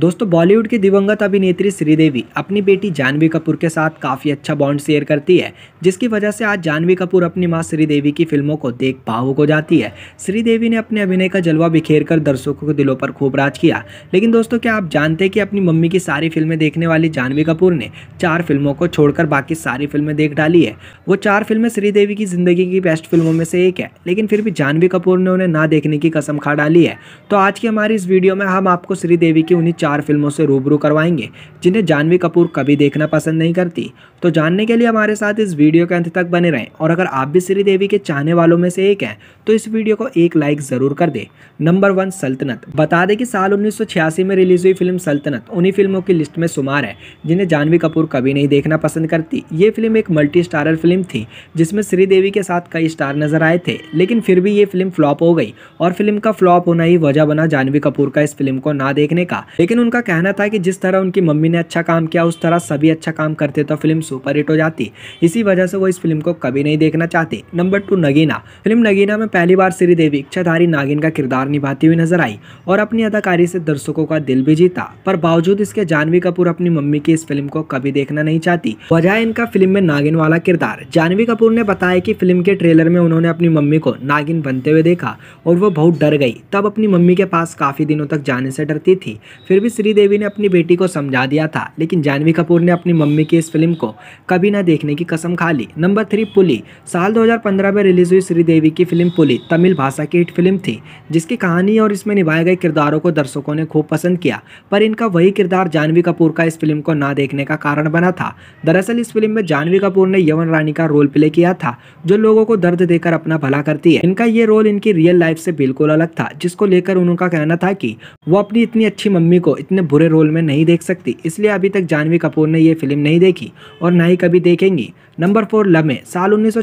दोस्तों बॉलीवुड की दिवंगत अभिनेत्री श्रीदेवी अपनी बेटी जानवी कपूर के साथ काफ़ी अच्छा बॉन्ड शेयर करती है जिसकी वजह से आज जानवी कपूर अपनी माँ श्रीदेवी की फिल्मों को देख भावुक हो जाती है श्रीदेवी ने अपने अभिनय का जलवा बिखेर कर दर्शकों के दिलों पर खूब राज किया लेकिन दोस्तों क्या आप जानते हैं कि अपनी मम्मी की सारी फिल्में देखने वाली जानवी कपूर ने चार फिल्मों को छोड़कर बाकी सारी फिल्में देख डाली है वो चार फिल्में श्रीदेवी की जिंदगी की बेस्ट फिल्मों में से एक है लेकिन फिर भी जानवी कपूर ने उन्हें ना देखने की कसम खा डाली है तो आज की हमारी इस वीडियो में हम आपको श्रीदेवी की उन्हीं चार फिल्मों से रूबरू करवाएंगे जिन्हें जानवी कपूर कभी देखना पसंद नहीं करती तो जानने के लिए हमारे साथ इस वीडियो के अंत तक बने रहें और अगर आप भी श्रीदेवी के चाहने वालों में से एक हैं तो इस वीडियो को एक लाइक ज़रूर कर दें नंबर वन सल्तनत बता दें कि साल उन्नीस में रिलीज हुई फिल्म सल्तनत उन्हीं फिल्मों की लिस्ट में शुमार है जिन्हें जानवी कपूर कभी नहीं देखना पसंद करती ये फिल्म एक मल्टी स्टारर फिल्म थी जिसमें श्रीदेवी के साथ कई स्टार नजर आए थे लेकिन फिर भी ये फिल्म फ्लॉप हो गई और फिल्म का फ्लॉप होना ही वजह बना जानवी कपूर का इस फिल्म को ना देखने का लेकिन उनका कहना था कि जिस तरह उनकी मम्मी ने अच्छा काम किया उस तरह सभी अच्छा काम करते तो फिल्म सुपर हिट हो जाती इसी वजह से वो इस फिल्म को कभी नहीं देखना चाहते number two Nagina film Nagina में पहली बार श्रीदेवी इच्छाधारी नागिन का किरदार निभाती हुई नजर आई और अपनी अदाकारी से दर्शकों का दिल भी जीता पर बावजूद इसके जानवी कपूर अपनी मम्मी की इस फिल्म को कभी देखना नहीं चाहती वजह इनका फिल्म में नागिन वाला किरदार जानवी कपूर ने बताया की फिल्म के ट्रेलर में उन्होंने अपनी मम्मी को नागिन बनते हुए देखा और वो बहुत डर गई तब अपनी मम्मी के पास काफी दिनों तक जाने से डरती थी फिर भी श्रीदेवी ने अपनी बेटी को समझा दिया था लेकिन जानवी कपूर ने अपनी मम्मी की इस फिल्म को कभी ना देखने की कसम खा ली नंबर थ्री पुली साल 2015 में रिलीज हुई श्रीदेवी की फिल्म पुली तमिल भाषा की हिट फिल्म थी जिसकी कहानी और इसमें निभाए गए किरदारों को दर्शकों ने खूब पसंद किया पर इनका वही किरदार जानवी कपूर का इस फिल्म को ना देखने का कारण बना था दरअसल इस फिल्म में जानवी कपूर ने यवन रानी का रोल प्ले किया था जो लोगों को दर्द देकर अपना भला करती है इनका ये रोल इनकी रियल लाइफ से बिल्कुल अलग था जिसको लेकर उनका कहना था कि वो अपनी इतनी अच्छी मम्मी को को इतने बुरे रोल में नहीं देख सकती इसलिए अभी तक जानवी कपूर ने ये फिल्म नहीं देखी और ना ही कभी देखेंगी नंबर फोर लमे साल उन्नीस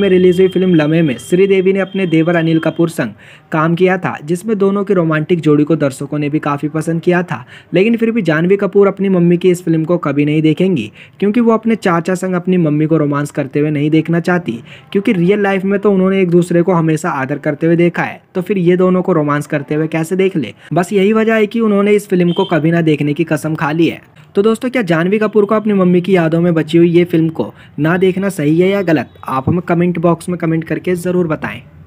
में रिलीज हुई फिल्म लमे में श्रीदेवी ने अपने देवर अनिल कपूर संग काम किया था जिसमें दोनों की रोमांटिक जोड़ी को दर्शकों ने भी काफ़ी पसंद किया था लेकिन फिर भी जानवी कपूर अपनी मम्मी की इस फिल्म को कभी नहीं देखेंगी क्योंकि वो अपने चाचा संग अपनी मम्मी को रोमांस करते हुए नहीं देखना चाहती क्योंकि रियल लाइफ में तो उन्होंने एक दूसरे को हमेशा आदर करते हुए देखा है तो फिर ये दोनों को रोमांस करते हुए कैसे देख ले बस यही वजह है कि उन्होंने इस फिल्म फिल्म को कभी ना देखने की कसम खा ली है तो दोस्तों क्या जानवी कपूर को अपनी मम्मी की यादों में बची हुई ये फिल्म को ना देखना सही है या गलत आप हमें कमेंट बॉक्स में कमेंट करके ज़रूर बताएं